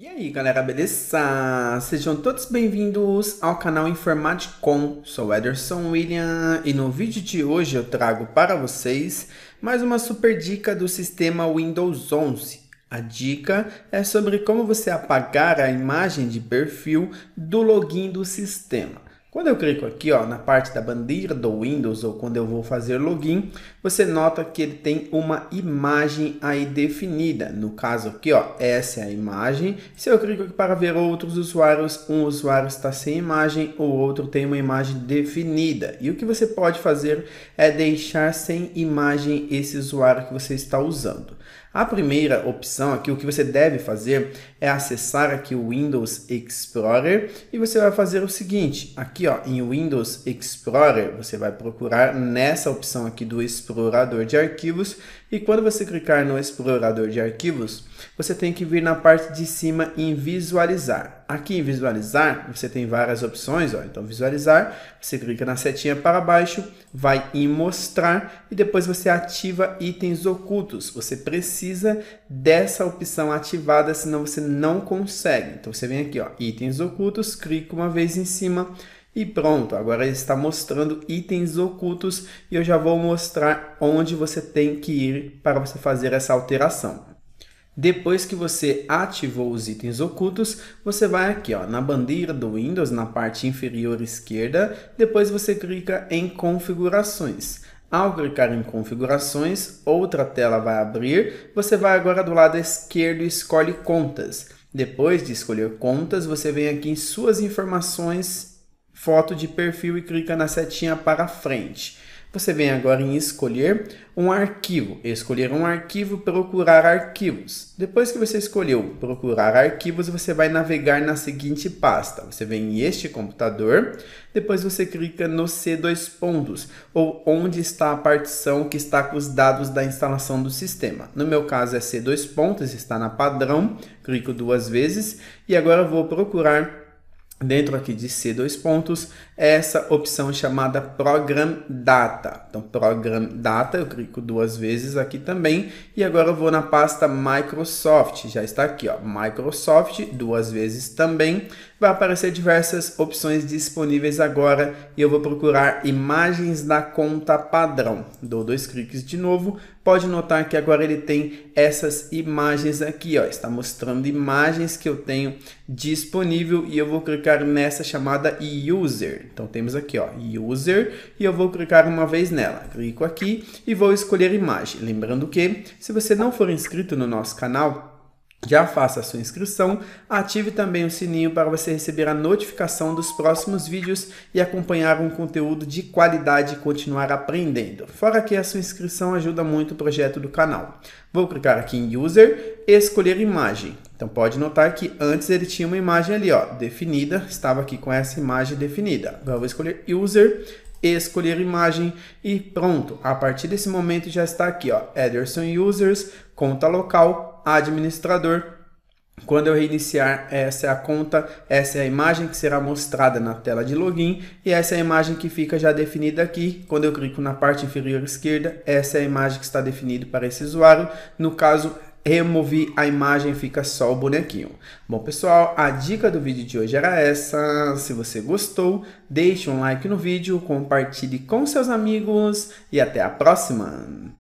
E aí galera, beleza? Sejam todos bem-vindos ao canal Informaticom, sou Ederson William e no vídeo de hoje eu trago para vocês mais uma super dica do sistema Windows 11. A dica é sobre como você apagar a imagem de perfil do login do sistema. Quando eu clico aqui ó, na parte da bandeira do Windows ou quando eu vou fazer login, você nota que ele tem uma imagem aí definida. No caso aqui, ó, essa é a imagem. Se eu clico aqui para ver outros usuários, um usuário está sem imagem, o outro tem uma imagem definida. E o que você pode fazer é deixar sem imagem esse usuário que você está usando. A primeira opção aqui, o que você deve fazer é acessar aqui o Windows Explorer e você vai fazer o seguinte, aqui ó, em Windows Explorer, você vai procurar nessa opção aqui do explorador de arquivos e quando você clicar no explorador de arquivos, você tem que vir na parte de cima em visualizar. Aqui em visualizar, você tem várias opções. Ó. Então, visualizar, você clica na setinha para baixo, vai em mostrar e depois você ativa itens ocultos. Você precisa dessa opção ativada, senão você não consegue. Então, você vem aqui, ó, itens ocultos, clica uma vez em cima, e pronto, agora ele está mostrando itens ocultos e eu já vou mostrar onde você tem que ir para você fazer essa alteração. Depois que você ativou os itens ocultos, você vai aqui ó, na bandeira do Windows, na parte inferior esquerda, depois você clica em configurações. Ao clicar em configurações, outra tela vai abrir, você vai agora do lado esquerdo e escolhe contas. Depois de escolher contas, você vem aqui em suas informações foto de perfil e clica na setinha para frente. Você vem agora em escolher um arquivo, escolher um arquivo, procurar arquivos. Depois que você escolheu procurar arquivos, você vai navegar na seguinte pasta. Você vem em este computador, depois você clica no C2 pontos, ou onde está a partição que está com os dados da instalação do sistema. No meu caso é C2 pontos, está na padrão, clico duas vezes e agora vou procurar dentro aqui de C dois pontos, essa opção chamada Program Data. Então, Program Data, eu clico duas vezes aqui também, e agora eu vou na pasta Microsoft, já está aqui, ó, Microsoft, duas vezes também, vai aparecer diversas opções disponíveis agora, e eu vou procurar imagens da conta padrão. Dou dois cliques de novo, pode notar que agora ele tem essas imagens aqui, ó, está mostrando imagens que eu tenho disponível e eu vou clicar nessa chamada user. Então temos aqui, ó, user e eu vou clicar uma vez nela. Clico aqui e vou escolher imagem. Lembrando que se você não for inscrito no nosso canal, já faça a sua inscrição, ative também o sininho para você receber a notificação dos próximos vídeos e acompanhar um conteúdo de qualidade e continuar aprendendo. Fora que a sua inscrição ajuda muito o projeto do canal. Vou clicar aqui em User, escolher imagem. Então pode notar que antes ele tinha uma imagem ali, ó, definida, estava aqui com essa imagem definida. Agora vou escolher User, escolher imagem e pronto. A partir desse momento já está aqui, ó, Ederson Users, conta local, administrador. Quando eu reiniciar, essa é a conta, essa é a imagem que será mostrada na tela de login e essa é a imagem que fica já definida aqui. Quando eu clico na parte inferior esquerda, essa é a imagem que está definida para esse usuário. No caso, removi a imagem fica só o bonequinho. Bom pessoal, a dica do vídeo de hoje era essa. Se você gostou, deixe um like no vídeo, compartilhe com seus amigos e até a próxima!